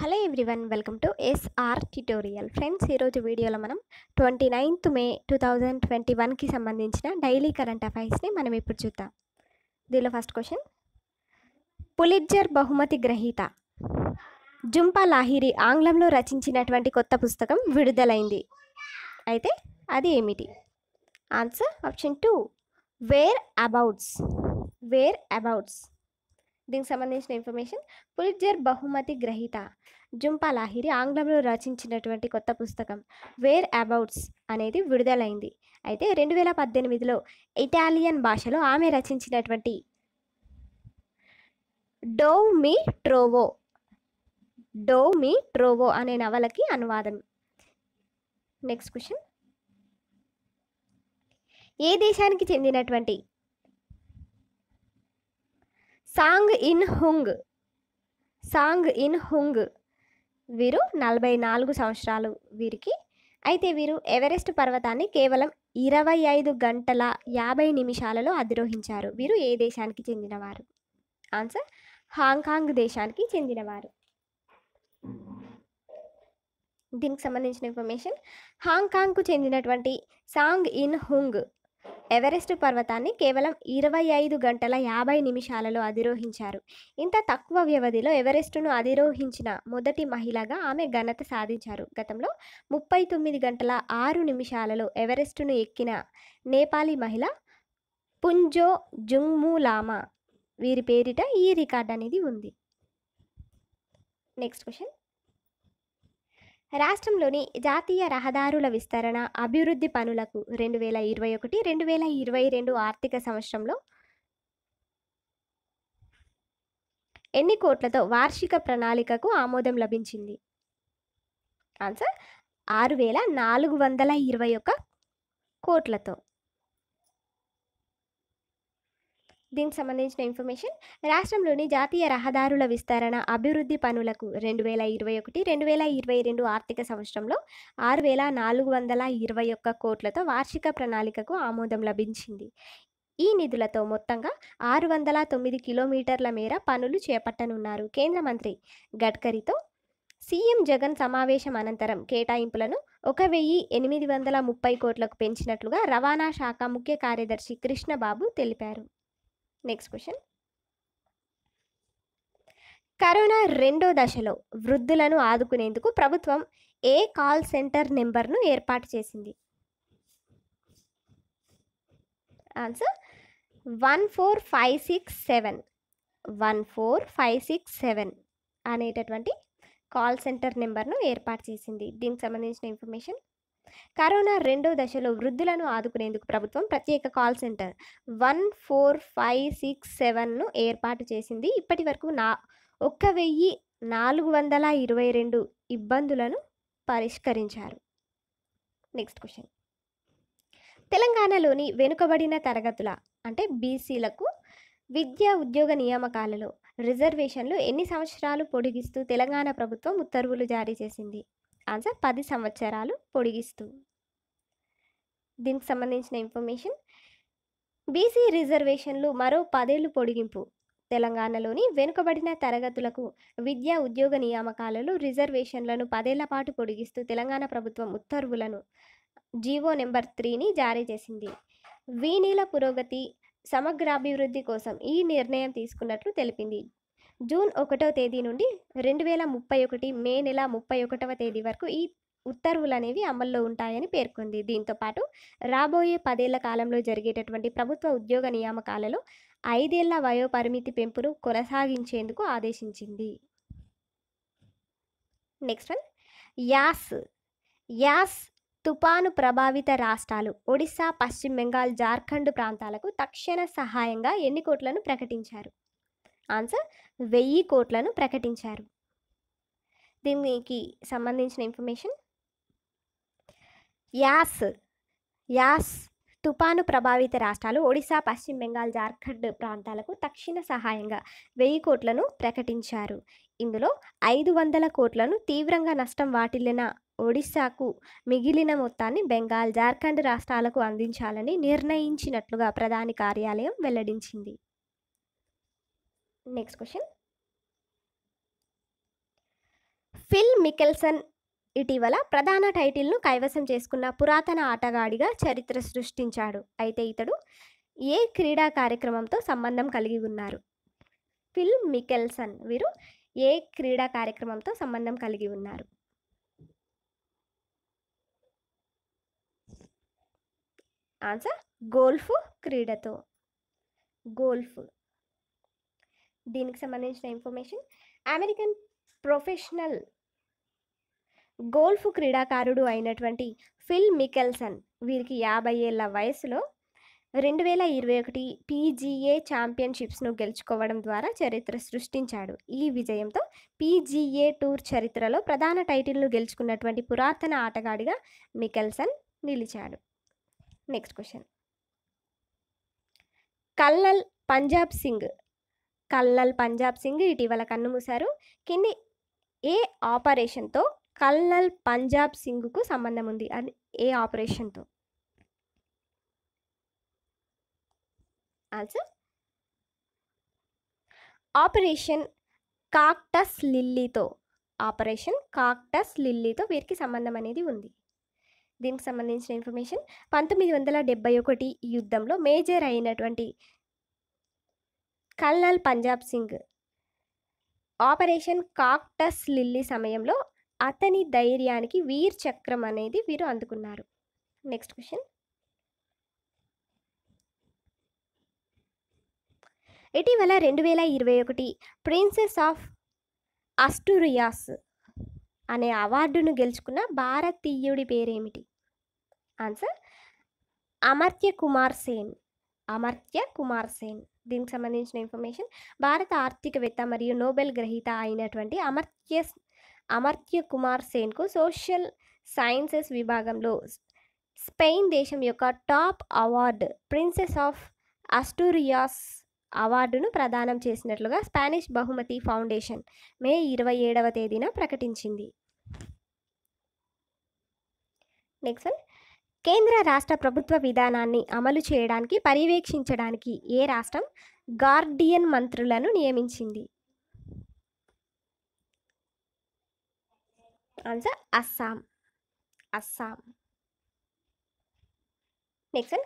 hello everyone welcome to SR tutorial friends ఈరోజు వీడియోలో మనం twenty ninth May two thousand twenty వన్కి సంబంధించిన డైలీ కరెంట్ అఫైర్స్ని మనం ఇప్పుడు చూద్దాం దీనిలో ఫస్ట్ క్వశ్చన్ పులిట్జర్ బహుమతి గ్రహీత జుంపా లాహిరి ఆంగ్లంలో రచించినటువంటి కొత్త పుస్తకం విడుదలైంది అయితే అది ఏమిటి answer option two whereabouts whereabouts దీనికి సంబంధించిన ఇన్ఫర్మేషన్ పులిజర్ బహుమతి గ్రహీత జుంపా లాహిరి ఆంగ్లంలో రచించినటువంటి కొత్త పుస్తకం వేర్ అబౌట్స్ అనేది విడుదలైంది అయితే రెండు వేల పద్దెనిమిదిలో ఇటాలియన్ భాషలో ఆమె రచించినటువంటి డోవ్ మీ ట్రోవో డోవ్ మీ ట్రోవో అనే నవలకి అనువాదం నెక్స్ట్ క్వశ్చన్ ఏ దేశానికి చెందినటువంటి Song In Hung Song In Hung వీరు నలభై నాలుగు సంవత్సరాలు వీరికి అయితే వీరు ఎవరెస్ట్ పర్వతాన్ని కేవలం ఇరవై ఐదు గంటల యాభై నిమిషాలలో అధిరోహించారు వీరు ఏ దేశానికి చెందినవారు ఆన్సర్ హాంకాంగ్ దేశానికి చెందినవారు దీనికి సంబంధించిన ఇన్ఫర్మేషన్ హాంకాంగ్కు చెందినటువంటి సాంగ్ ఇన్ హుంగ్ ఎవరెస్ట్ పర్వతాన్ని కేవలం ఇరవై ఐదు గంటల యాభై నిమిషాలలో అధిరోహించారు ఇంత తక్కువ వ్యవధిలో ఎవరెస్టును అధిరోహించిన మొదటి మహిళగా ఆమె ఘనత సాధించారు గతంలో ముప్పై తొమ్మిది గంటల ఆరు నిమిషాలలో ఎవరెస్టును ఎక్కిన నేపాలీ మహిళ పుంజో జుంగ్ము లామా వీరి పేరిట ఈ రికార్డ్ అనేది ఉంది నెక్స్ట్ క్వశ్చన్ రాష్ట్రంలోని జాతీయ రహదారుల విస్తరణ అభివృద్ధి పనులకు రెండు వేల ఇరవై ఒకటి రెండు వేల ఇరవై రెండు ఆర్థిక సంవత్సరంలో ఎన్ని కోట్లతో వార్షిక ప్రణాళికకు ఆమోదం లభించింది ఆన్సర్ ఆరు వేల నాలుగు వందల ఇరవై ఒక కోట్లతో దీనికి సంబంధించిన ఇన్ఫర్మేషన్ రాష్ట్రంలోని జాతీయ రహదారుల విస్తరణ అభివృద్ధి పనులకు రెండు వేల ఇరవై ఒకటి రెండు వేల ఇరవై రెండు ఆర్థిక సంవత్సరంలో ఆరు వేల నాలుగు వందల ఇరవై ఒక్క కోట్లతో వార్షిక ప్రణాళికకు ఆమోదం లభించింది ఈ నిధులతో మొత్తంగా ఆరు వందల తొమ్మిది కిలోమీటర్ల మేర పనులు చేపట్టనున్నారు కేంద్ర మంత్రి గడ్కరీతో సీఎం జగన్ సమావేశం అనంతరం కేటాయింపులను ఒక వెయ్యి ఎనిమిది వందల ముప్పై కోట్లకు పెంచినట్లుగా రవాణా శాఖ ముఖ్య కార్యదర్శి కృష్ణబాబు తెలిపారు నెక్స్ట్ క్వశ్చన్ కరోనా రెండో దశలో వృద్ధులను ఆదుకునేందుకు ప్రభుత్వం ఏ కాల్ సెంటర్ నెంబర్ను ఏర్పాటు చేసింది answer one four five six seven one four five six seven అనేటటువంటి కాల్ సెంటర్ నెంబర్ను ఏర్పాటు చేసింది దీనికి సంబంధించిన ఇన్ఫర్మేషన్ కరోనా రెండో దశలో వృద్ధులను ఆదుకునేందుకు ప్రభుత్వం ప్రత్యేక call centre one four five six సెవెన్ను ఏర్పాటు చేసింది ఇప్పటి వరకు నా ఒక్క వెయ్యి నాలుగు వందల ఇరవై రెండు ఇబ్బందులను పరిష్కరించారు నెక్స్ట్ క్వశ్చన్ తెలంగాణలోని వెనుకబడిన తరగతుల అంటే బీసీలకు విద్యా ఉద్యోగ నియామకాలలో రిజర్వేషన్లు ఎన్ని సంవత్సరాలు పొడిగిస్తూ తెలంగాణ ప్రభుత్వం ఉత్తర్వులు జారీ చేసింది ఆన్సర్ పది సంవత్సరాలు పొడిగిస్తూ దీనికి సంబంధించిన ఇన్ఫర్మేషన్ బీసీ రిజర్వేషన్లు మరో పదేళ్ళు పొడిగింపు తెలంగాణలోని వెనుకబడిన తరగతులకు విద్యా ఉద్యోగ నియామకాలలో రిజర్వేషన్లను పదేళ్ల పాటు పొడిగిస్తూ తెలంగాణ ప్రభుత్వం ఉత్తర్వులను జీవో నెంబర్ త్రీని జారీ చేసింది వీనీల పురోగతి సమగ్రాభివృద్ధి కోసం ఈ నిర్ణయం తీసుకున్నట్లు తెలిపింది జూన్ ఒకటో తేదీ నుండి రెండు వేల ముప్పై ఒకటి మే నెల ముప్పై ఒకటవ తేదీ వరకు ఈ ఉత్తర్వులు అనేవి అమల్లో ఉంటాయని పేర్కొంది దీంతో పాటు రాబోయే పదేళ్ల కాలంలో జరిగేటటువంటి ప్రభుత్వ ఉద్యోగ నియామకాలలో ఐదేళ్ల వయోపరిమితి పెంపును కొనసాగించేందుకు ఆదేశించింది నెక్స్ట్ వన్ యాస్ యాస్ తుపాను ప్రభావిత రాష్ట్రాలు ఒడిశా పశ్చిమ బెంగాల్ జార్ఖండ్ ప్రాంతాలకు తక్షణ సహాయంగా ఎన్ని కోట్లను ప్రకటించారు ఆన్సర్ వెయ్యి కోట్లను ప్రకటించారు దీనికి సంబంధించిన ఇన్ఫర్మేషన్ యాస్ యాస్ తుపాను ప్రభావిత రాష్ట్రాలు ఒడిశా పశ్చిమ బెంగాల్ జార్ఖండ్ ప్రాంతాలకు తక్షణ సహాయంగా వెయ్యి కోట్లను ప్రకటించారు ఇందులో ఐదు వందల కోట్లను తీవ్రంగా నష్టం వాటిల్లిన ఒడిశాకు మిగిలిన మొత్తాన్ని బెంగాల్ జార్ఖండ్ రాష్ట్రాలకు అందించాలని నిర్ణయించినట్లుగా ప్రధాని కార్యాలయం వెల్లడించింది నెక్స్ట్ క్వశ్చన్ ఫిల్ మికెల్సన్ ఇటీవల ప్రధాన టైటిల్ను కైవసం చేసుకున్న పురాతన ఆటగాడిగా చరిత్ర సృష్టించాడు అయితే ఇతడు ఏ క్రీడా కార్యక్రమంతో సంబంధం కలిగి ఉన్నారు ఫిల్ మికెల్సన్ వీరు ఏ క్రీడా కార్యక్రమంతో సంబంధం కలిగి ఉన్నారు ఆన్సర్ గోల్ఫ్ క్రీడతో గోల్ఫ్ దీనికి సంబంధించిన ఇన్ఫర్మేషన్ అమెరికన్ ప్రొఫెషనల్ గోల్ఫ్ క్రీడాకారుడు అయినటువంటి ఫిల్ మికెల్సన్ వీరికి యాభై ఏళ్ళ వయసులో రెండు వేల ఇరవై ఒకటి పీజీఏ ఛాంపియన్షిప్స్ను గెలుచుకోవడం ద్వారా చరిత్ర సృష్టించాడు ఈ విజయంతో పీజీఏ టూర్ చరిత్రలో ప్రధాన టైటిల్ను గెలుచుకున్నటువంటి పురాతన ఆటగాడిగా మికెల్సన్ నిలిచాడు next question colonel Punjab Singh colonel Punjab Singh ఇటీవల మూశారు కింది ఏ ఆపరేషన్తో కల్నల్ పంజాబ్ సింగ్కు సంబంధం ఉంది అది ఏ ఆపరేషన్తో ఆన్సర్ ఆపరేషన్ కాక్టస్ లిల్లీతో ఆపరేషన్ కాక్టస్ లిల్లీతో వీరికి సంబంధం అనేది ఉంది దీనికి సంబంధించిన ఇన్ఫర్మేషన్ పంతొమ్మిది వందల డెబ్బై ఒకటి యుద్ధంలో మేజర్ అయినటువంటి colonel Punjab Singh operation cactus lily సమయంలో అతని ధైర్యానికి వీర్ చక్రం అనేది వీరు అందుకున్నారు నెక్స్ట్ క్వశ్చన్ ఇటీవల రెండు వేల ఇరవై ఒకటి ప్రిన్సెస్ ఆఫ్ అస్టూరియాస్ అనే అవార్డును గెలుచుకున్న భారతీయుడి పేరేమిటి ఆన్సర్ అమర్త్య కుమార్ సేన్ అమర్త్య కుమార్ సేన్ దీనికి సంబంధించిన ఇన్ఫర్మేషన్ భారత ఆర్థికవేత్త మరియు నోబెల్ గ్రహీత అయినటువంటి అమర్త్య అమర్త్య కుమార్ సేన్కు సోషల్ సైన్సెస్ విభాగంలో స్పెయిన్ దేశం యొక్క top award princess of Asturias అవార్డును ప్రదానం చేసినట్లుగా స్పానిష్ బహుమతి ఫౌండేషన్ మే ఇరవై ఏడవ తేదీన ప్రకటించింది నెక్స్ట్ కేంద్ర రాష్ట్ర ప్రభుత్వ విధానాన్ని అమలు చేయడానికి పర్యవేక్షించడానికి ఏ రాష్ట్రం గార్డియన్ మంత్రులను నియమించింది ఆన్సర్ అస్సాం అస్సాం నెక్స్ట్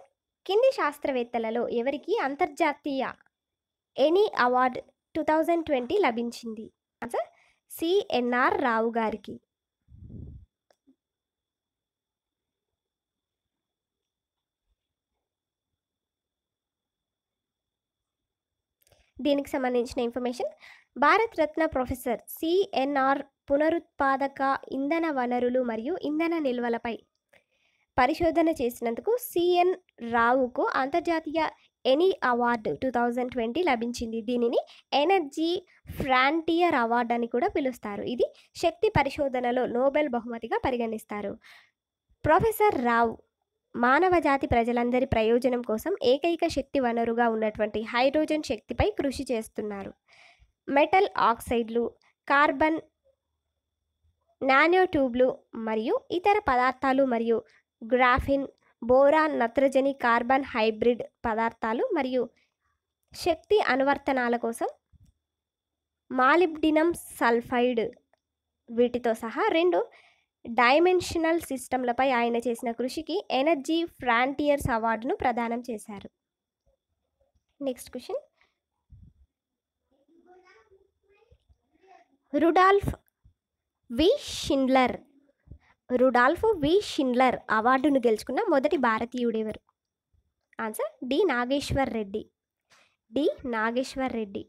కింది శాస్త్రవేత్తలలో ఎవరికి అంతర్జాతీయ Eni award two thousand twenty లభించింది ఆన్సర్ సిఎన్ఆర్ రావు గారికి దీనికి సంబంధించిన information Bharat Ratna professor CNR పునరుత్పాదక ఇంధన వనరులు మరియు ఇంధన నిల్వలపై పరిశోధన చేసినందుకు సిఎన్ రావుకు అంతర్జాతీయ Eni award two thousand twenty లభించింది దీనిని ఎనర్జీ ఫ్రాంటియర్ అవార్డు అని కూడా పిలుస్తారు ఇది శక్తి పరిశోధనలో నోబెల్ బహుమతిగా పరిగణిస్తారు ప్రొఫెసర్ రావు మానవ జాతి ప్రజలందరి ప్రయోజనం కోసం ఏకైక శక్తి వనరుగా ఉన్నటువంటి హైడ్రోజన్ శక్తిపై కృషి చేస్తున్నారు మెటల్ ఆక్సైడ్లు కార్బన్ నానో ట్యూబ్లు మరియు ఇతర పదార్థాలు మరియు గ్రాఫిన్ బోరాన్ నత్రజని కార్బన్ హైబ్రిడ్ పదార్థాలు మరియు శక్తి అనువర్తనాల కోసం మాలిబ్డినం సల్ఫైడ్ వీటితో సహా రెండు డైమెన్షనల్ సిస్టంలపై ఆయన చేసిన కృషికి ఎనర్జీ ఫ్రాంటియర్స్ అవార్డును ప్రదానం చేశారు next question Rudolf V Schindler Rudolf V Schindler అవార్డును గెలుచుకున్న మొదటి భారతీయుడెవరు answer D Nageshwar Reddy D Nageshwar Reddy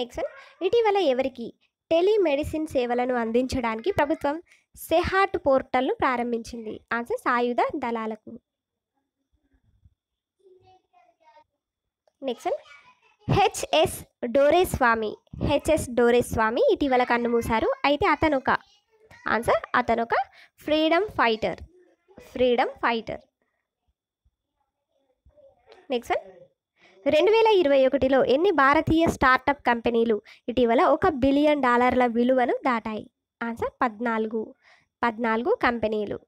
next ఇటీవల ఎవరికి టెలిమెడిసిన్ సేవలను అందించడానికి ప్రభుత్వం సెహాట్ పోర్టల్ను ప్రారంభించింది ఆన్సర్ సాయుధ దళాలకు next HS Doreswamy HS Doreswamy ఇటీవల కన్నుమూశారు అయితే అతను ఒక ఆన్సర్ అతను ఒక freedom fighter freedom fighter next రెండు వేల ఇరవై ఒకటిలో ఎన్ని భారతీయ స్టార్టప్ కంపెనీలు ఇటీవల ఒక బిలియన్ డాలర్ల విలువను దాటాయి ఆన్సర్ పద్నాలుగు పద్నాలుగు కంపెనీలు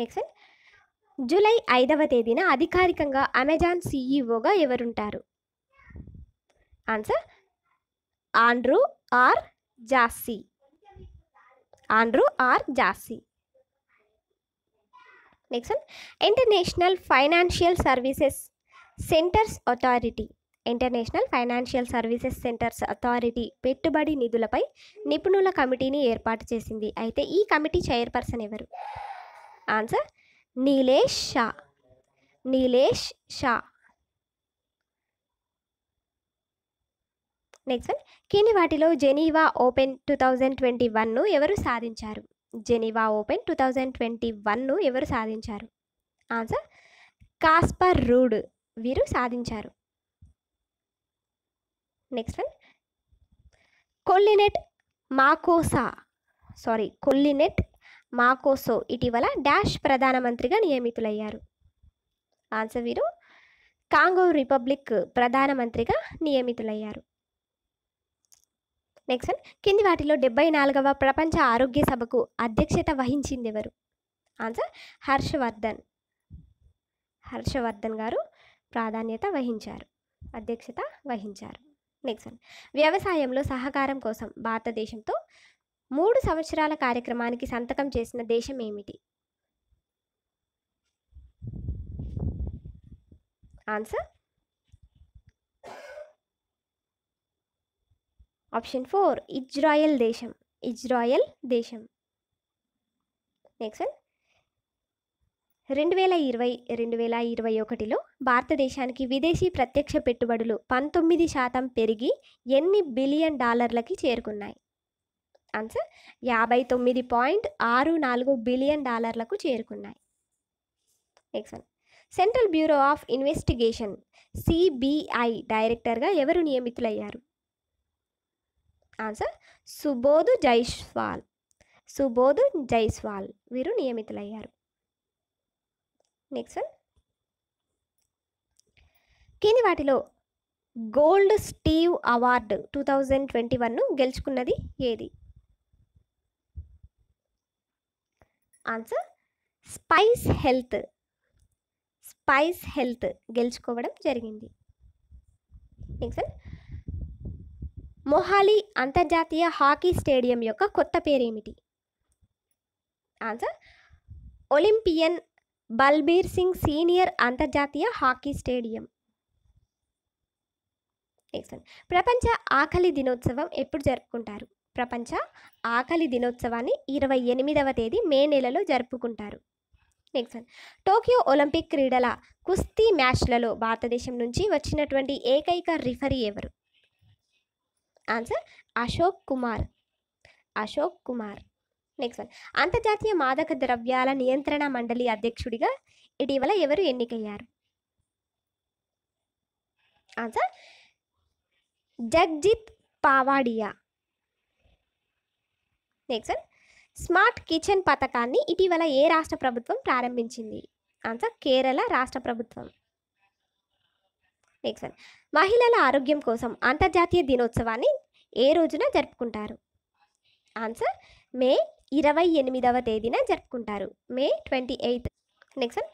నెక్స్ట్ జూలై ఐదవ తేదీన అధికారికంగా అమెజాన్ సీఈఓగా ఎవరుంటారు answer Andrew R Jassy Andrew R Jassy next international financial services centres authority international financial services centres authority పెట్టుబడి నిధులపై నిపుణుల కమిటీని ఏర్పాటు చేసింది అయితే ఈ కమిటీ చైర్పర్సన్ ఎవరు answer Nilesh Shah Nilesh Shah next one కిని వాటిలో Geneva open two thousand twenty వన్ను ఎవరు సాధించారు Geneva open two thousand twenty వన్ను ఎవరు సాధించారు ఆన్సర్ కాస్పర్ రూడ్ వీరు సాధించారు next one Collinet Makosso sorry Collinet మాకోసో ఇటీవల డాష్ ప్రధానమంత్రిగా నియమితులయ్యారు ఆన్సర్ వీరు కాంగో రిపబ్లిక్ ప్రధానమంత్రిగా నియమితులయ్యారు నెక్స్ట్ కింది వాటిలో డెబ్బై నాలుగవ ప్రపంచ ఆరోగ్య సభకు అధ్యక్షత వహించింది ఎవరు ఆన్సర్ హర్షవర్ధన్ హర్షవర్ధన్ గారు ప్రాధాన్యత వహించారు అధ్యక్షత వహించారు నెక్స్ట్ వ్యవసాయంలో సహకారం కోసం భారతదేశంతో మూడు సంవత్సరాల కార్యక్రమానికి సంతకం చేసిన దేశం ఏమిటి ఆన్సర్ ఆప్షన్ ఫోర్ ఇజ్రాయెల్ దేశం ఇజ్రాయెల్ దేశం నెక్స్ట్ రెండు వేల ఇరవై రెండు వేల ఇరవై ఒకటిలో భారతదేశానికి విదేశీ ప్రత్యక్ష పెట్టుబడులు పంతొమ్మిది శాతం పెరిగి ఎన్ని బిలియన్ డాలర్లకి చేరుకున్నాయి ఆన్సర్ యాభై తొమ్మిది పాయింట్ ఆరు నాలుగు బిలియన్ డాలర్లకు చేరుకున్నాయి next central bureau of investigation CBI డైరెక్టర్గా ఎవరు నియమితులయ్యారు ఆన్సర్ సుబోధు జైస్వాల్ సుబోధు జైస్వాల్ వీరు నియమితులయ్యారు నెక్స్ట్ వన్ కింది వాటిలో gold stevie award two thousand twenty వన్ను గెలుచుకున్నది ఏది answer Spice Health Spice Health గెలుచుకోవడం జరిగింది నెక్స్ట్ మొహాలి అంతర్జాతీయ హాకీ స్టేడియం యొక్క కొత్త పేరేమిటి answer Olympian Balbir Singh senior అంతర్జాతీయ హాకీ స్టేడియం నెక్స్ట్ ప్రపంచ ఆకలి దినోత్సవం ఎప్పుడు జరుపుకుంటారు ప్రపంచ ఆకలి దినోత్సవాన్ని ఇరవై ఎనిమిదవ తేదీ మే నెలలో జరుపుకుంటారు నెక్స్ట్ వన్ టోక్యో ఒలింపిక్ క్రీడల కుస్తీ మ్యాచ్లలో భారతదేశం నుంచి వచ్చినటువంటి ఏకైక రిఫరీ ఎవరు answer Ashok Kumar Ashok Kumar next one అంతర్జాతీయ మాదక ద్రవ్యాల నియంత్రణ మండలి అధ్యక్షుడిగా ఇటీవల ఎవరు ఎన్నికయ్యారు answer Jagjit Pavadia next one smart kitchen పథకాన్ని ఇటీవల ఏ రాష్ట్ర ప్రభుత్వం ప్రారంభించింది ఆన్సర్ కేరళ రాష్ట్ర ప్రభుత్వం నెక్స్ట్ వన్ మహిళల ఆరోగ్యం కోసం అంతర్జాతీయ దినోత్సవాన్ని ఏ రోజున జరుపుకుంటారు ఆన్సర్ మే ఇరవై ఎనిమిదవ తేదీన జరుపుకుంటారు May twenty eighth next one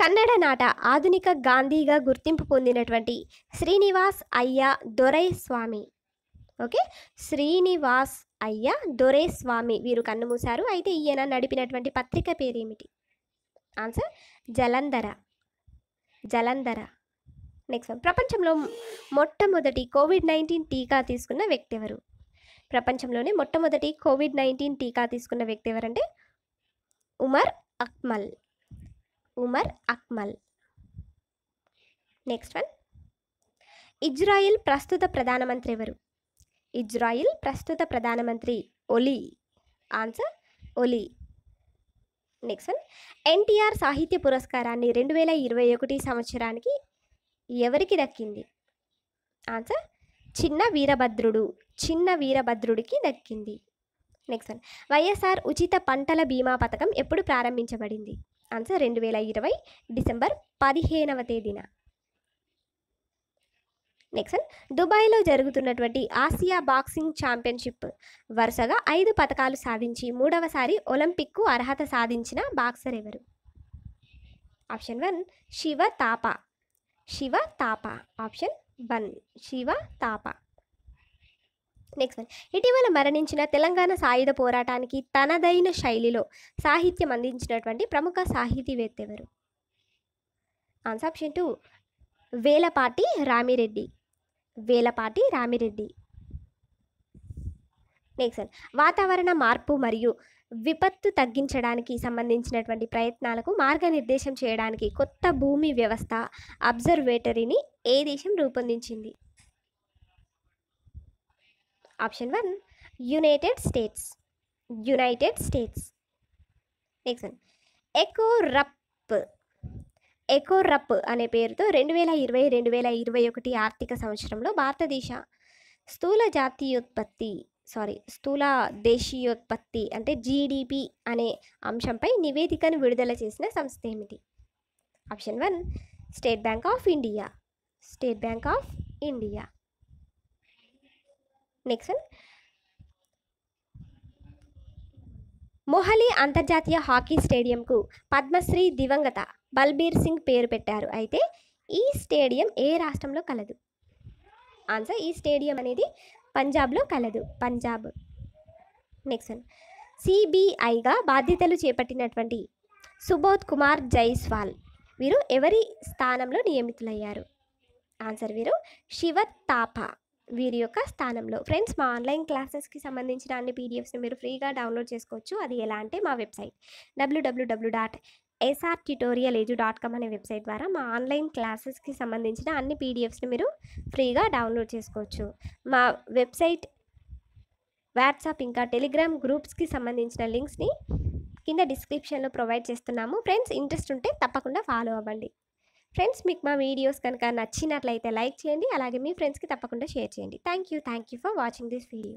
Kannada నాట ఆధునిక గాంధీగా గుర్తింపు పొందినటువంటి శ్రీనివాస్ అయ్య దొరై స్వామి ఓకే శ్రీనివాస్ అయ్య దొరై స్వామి వీరు కన్నుమూశారు అయితే ఈయన నడిపినటువంటి పత్రిక పేరేమిటి answer Jalandhara Jalandhara next one ప్రపంచంలో మొట్టమొదటి కోవిడ్ నైన్టీన్ టీకా తీసుకున్న వ్యక్తి ఎవరు ప్రపంచంలోనే మొట్టమొదటి కోవిడ్ నైన్టీన్ టీకా తీసుకున్న వ్యక్తి ఎవరంటే Umar Akmal Umar Akmal next one Israel ప్రస్తుత ప్రధానమంత్రి ఎవరు ఇజ్రాయిల్ ప్రస్తుత ప్రధానమంత్రి Oli answer Oli next one NTR సాహిత్య పురస్కారాన్ని రెండు వేల ఇరవై ఒకటి సంవత్సరానికి ఎవరికి దక్కింది ఆన్సర్ చిన్న వీరభద్రుడు చిన్న వీరభద్రుడికి దక్కింది నెక్స్ట్ వన్ వైఎస్ఆర్ ఉచిత పంటల బీమా పథకం ఎప్పుడు ప్రారంభించబడింది ఆన్సర్ రెండు వేల ఇరవై డిసెంబర్ పదిహేనవ తేదీన నెక్స్ట్ దుబాయ్లో జరుగుతున్నటువంటి ఆసియా బాక్సింగ్ ఛాంపియన్షిప్ వరుసగా ఐదు పథకాలు సాధించి మూడవసారి ఒలింపిక్కు అర్హత సాధించిన బాక్సర్ ఎవరు option one Shiva Thapa Shiva Thapa option one Shiva తాప నెక్స్ట్ వన్ ఇటీవల మరణించిన తెలంగాణ సాయుధ పోరాటానికి తనదైన శైలిలో సాహిత్యం అందించినటువంటి ప్రముఖ సాహితీవేత్త ఎవరు answer option two Velapati Ramireddy Velapati Ramireddy next వాతావరణ మార్పు మరియు విపత్తు తగ్గించడానికి సంబంధించినటువంటి ప్రయత్నాలకు మార్గనిర్దేశం చేయడానికి కొత్త భూమి వ్యవస్థ అబ్జర్వేటరీని ఏ దేశం రూపొందించింది option one United States United States next ఎకోరప్ ఎకోరప్ అనే పేరుతో రెండు వేల ఇరవై రెండు వేల ఇరవై ఒకటి ఆర్థిక సంవత్సరంలో భారతదేశ స్థూల జాతీయోత్పత్తి సారీ స్థూల దేశీయోత్పత్తి అంటే జీడిపి అనే అంశంపై నివేదికను విడుదల చేసిన సంస్థ ఏమిటి option one State Bank of India State Bank of India next one Mohali అంతర్జాతీయ హాకీ స్టేడియంకు పద్మశ్రీ దివంగత బల్బీర్ సింగ్ పేరు పెట్టారు అయితే ఈ స్టేడియం ఏ రాష్ట్రంలో కలదు ఆన్సర్ ఈ స్టేడియం అనేది పంజాబ్లో కలదు పంజాబ్ నెక్స్ట్ సిబిఐగా బాధ్యతలు చేపట్టినటువంటి సుబోధ్ కుమార్ జైస్వాల్ వీరు ఎవరి స్థానంలో నియమితులయ్యారు ఆన్సర్ వీరు శివ తాప వీరి యొక్క స్థానంలో ఫ్రెండ్స్ మా ఆన్లైన్ క్లాసెస్కి సంబంధించిన అన్ని పీడిఎఫ్స్ని మీరు ఫ్రీగా డౌన్లోడ్ చేసుకోవచ్చు అది ఎలా అంటే మా website WWW dot SR tutorial ఏజు డాట్ కామ్ అనే వెబ్సైట్ ద్వారా మా ఆన్లైన్ క్లాసెస్కి సంబంధించిన అన్ని పీడిఎఫ్స్ని మీరు ఫ్రీగా డౌన్లోడ్ చేసుకోవచ్చు మా వెబ్సైట్ వాట్సాప్ ఇంకా టెలిగ్రామ్ గ్రూప్స్కి సంబంధించిన లింక్స్ని కింద డిస్క్రిప్షన్లో ప్రొవైడ్ చేస్తున్నాము ఫ్రెండ్స్ ఇంట్రెస్ట్ ఉంటే తప్పకుండా ఫాలో అవ్వండి ఫ్రెండ్స్ మీకు మా వీడియోస్ కనుక నచ్చినట్లయితే లైక్ చేయండి అలాగే మీ ఫ్రెండ్స్కి తప్పకుండా షేర్ చేయండి thank you thank you for watching this video